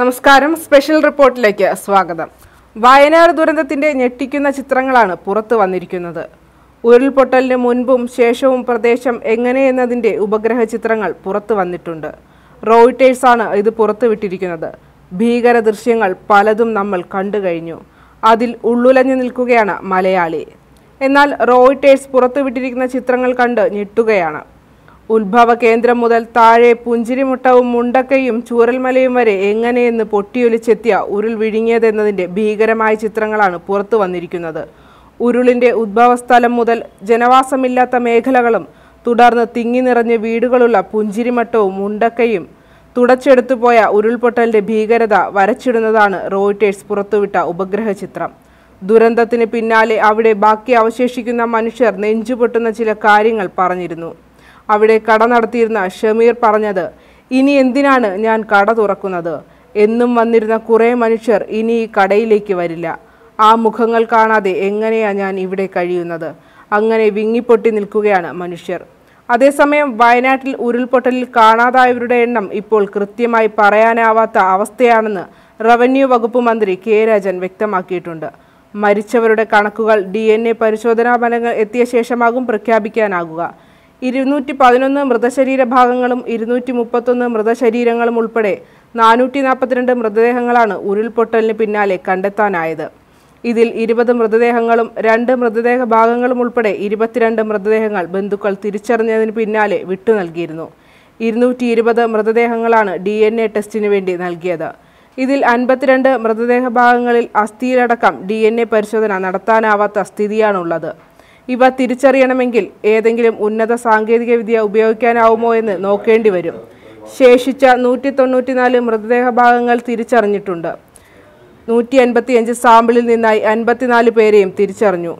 നമസ്കാരം സ്പെഷ്യൽ റിപ്പോർട്ടിലേക്ക് സ്വാഗതം വയനാട് ദുരന്തത്തിന്റെ ഞെട്ടിക്കുന്ന ചിത്രങ്ങളാണ് പുറത്തു വന്നിരിക്കുന്നത് ഉരുൾപൊട്ടലിന് മുൻപും ശേഷവും പ്രദേശം എങ്ങനെയെന്നതിന്റെ ഉപഗ്രഹ ചിത്രങ്ങൾ പുറത്തു വന്നിട്ടുണ്ട് റോയിട്ടേഴ്സാണ് ഇത് പുറത്തുവിട്ടിരിക്കുന്നത് ഭീകര ദൃശ്യങ്ങൾ പലതും നമ്മൾ കണ്ടു കഴിഞ്ഞു അതിൽ ഉള്ളുലഞ്ഞു നിൽക്കുകയാണ് മലയാളി എന്നാൽ റോയിട്ടേഴ്സ് പുറത്തുവിട്ടിരിക്കുന്ന ചിത്രങ്ങൾ കണ്ട് ഞെട്ടുകയാണ് ഉത്ഭവ കേന്ദ്രം മുതൽ താഴെ പുഞ്ചിരിമുട്ടവും മുണ്ടക്കയും ചൂരൽമലയും വരെ എങ്ങനെയെന്ന് പൊട്ടിയൊലിച്ചെത്തിയ ഉരുൾ വിഴുങ്ങിയതെന്നതിൻ്റെ ഭീകരമായ ചിത്രങ്ങളാണ് പുറത്തു വന്നിരിക്കുന്നത് ഉരുളിൻ്റെ ഉത്ഭവസ്ഥലം മുതൽ ജനവാസമില്ലാത്ത മേഖലകളും തുടർന്ന് തിങ്ങി നിറഞ്ഞ വീടുകളുള്ള പുഞ്ചിരിമട്ടവും മുണ്ടക്കയും തുടച്ചെടുത്തു പോയ ഉരുൾപൊട്ടലിൻ്റെ ഭീകരത വരച്ചിടുന്നതാണ് റോയിട്ടേഴ്സ് പുറത്തുവിട്ട ഉപഗ്രഹ ചിത്രം ദുരന്തത്തിന് പിന്നാലെ അവിടെ ബാക്കി അവശേഷിക്കുന്ന മനുഷ്യർ നെഞ്ചുപൊട്ടുന്ന ചില കാര്യങ്ങൾ പറഞ്ഞിരുന്നു അവിടെ കട നടത്തിയിരുന്ന ഷമീർ പറഞ്ഞത് ഇനി എന്തിനാണ് ഞാൻ കട തുറക്കുന്നത് എന്നും വന്നിരുന്ന കുറേ മനുഷ്യർ ഇനി ഈ കടയിലേക്ക് വരില്ല ആ മുഖങ്ങൾ കാണാതെ എങ്ങനെയാണ് ഞാൻ ഇവിടെ കഴിയുന്നത് അങ്ങനെ വിങ്ങിപ്പൊട്ടി നിൽക്കുകയാണ് മനുഷ്യർ അതേസമയം വയനാട്ടിൽ ഉരുൾപൊട്ടലിൽ കാണാതായവരുടെ എണ്ണം ഇപ്പോൾ കൃത്യമായി പറയാനാവാത്ത അവസ്ഥയാണെന്ന് റവന്യൂ വകുപ്പ് മന്ത്രി കെ രാജൻ വ്യക്തമാക്കിയിട്ടുണ്ട് മരിച്ചവരുടെ കണക്കുകൾ ഡി എൻ എ പരിശോധനാ ഫലങ്ങൾ എത്തിയ ശേഷമാകും പ്രഖ്യാപിക്കാനാകുക ഇരുന്നൂറ്റി പതിനൊന്ന് മൃതശരീര ഭാഗങ്ങളും ഇരുന്നൂറ്റി മുപ്പത്തൊന്ന് മൃതശരീരങ്ങളും ഉൾപ്പെടെ നാനൂറ്റി നാൽപ്പത്തിരണ്ട് മൃതദേഹങ്ങളാണ് ഉരുൾപൊട്ടലിന് പിന്നാലെ കണ്ടെത്താനായത് ഇതിൽ ഇരുപത് മൃതദേഹങ്ങളും രണ്ട് മൃതദേഹ ഭാഗങ്ങളും ഉൾപ്പെടെ ഇരുപത്തിരണ്ട് മൃതദേഹങ്ങൾ ബന്ധുക്കൾ തിരിച്ചറിഞ്ഞതിന് പിന്നാലെ വിട്ടു നൽകിയിരുന്നു ഇരുന്നൂറ്റി ഇരുപത് മൃതദേഹങ്ങളാണ് ഡി എൻ എ ടെസ്റ്റിന് വേണ്ടി നൽകിയത് ഇതിൽ അൻപത്തിരണ്ട് മൃതദേഹ ഭാഗങ്ങളിൽ അസ്ഥിയിലടക്കം ഡി എൻ എ പരിശോധന നടത്താനാവാത്ത സ്ഥിതിയാണുള്ളത് ഇവ തിരിച്ചറിയണമെങ്കിൽ ഏതെങ്കിലും ഉന്നത സാങ്കേതികവിദ്യ ഉപയോഗിക്കാനാവുമോ എന്ന് നോക്കേണ്ടി വരും ശേഷിച്ച നൂറ്റി തൊണ്ണൂറ്റിനാല് മൃതദേഹ ഭാഗങ്ങൾ തിരിച്ചറിഞ്ഞിട്ടുണ്ട് നൂറ്റി അൻപത്തിയഞ്ച് സാമ്പിളിൽ നിന്നായി അൻപത്തിനാല് പേരെയും തിരിച്ചറിഞ്ഞു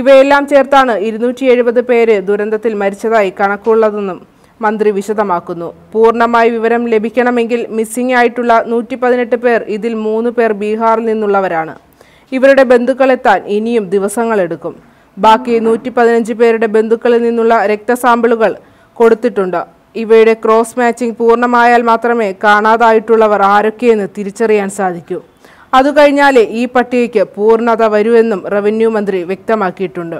ഇവയെല്ലാം ചേർത്താണ് ഇരുന്നൂറ്റി എഴുപത് പേര് ദുരന്തത്തിൽ മരിച്ചതായി കണക്കുള്ളതെന്നും മന്ത്രി വിശദമാക്കുന്നു പൂർണ്ണമായി വിവരം ലഭിക്കണമെങ്കിൽ മിസ്സിംഗ് ആയിട്ടുള്ള നൂറ്റി പതിനെട്ട് പേർ ഇതിൽ മൂന്ന് പേർ ബീഹാറിൽ നിന്നുള്ളവരാണ് ഇവരുടെ ബന്ധുക്കളെത്താൻ ഇനിയും ദിവസങ്ങളെടുക്കും ബാക്കി നൂറ്റി പതിനഞ്ച് പേരുടെ ബന്ധുക്കളിൽ നിന്നുള്ള രക്തസാമ്പിളുകൾ കൊടുത്തിട്ടുണ്ട് ഇവയുടെ ക്രോസ് മാച്ചിംഗ് പൂർണ്ണമായാൽ മാത്രമേ കാണാതായിട്ടുള്ളവർ ആരൊക്കെയെന്ന് തിരിച്ചറിയാൻ സാധിക്കൂ അതു കഴിഞ്ഞാലേ ഈ പട്ടികയ്ക്ക് പൂർണ്ണത വരുമെന്നും റവന്യൂ മന്ത്രി വ്യക്തമാക്കിയിട്ടുണ്ട്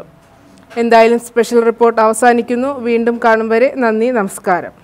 എന്തായാലും സ്പെഷ്യൽ റിപ്പോർട്ട് അവസാനിക്കുന്നു വീണ്ടും കാണും വരെ നന്ദി നമസ്കാരം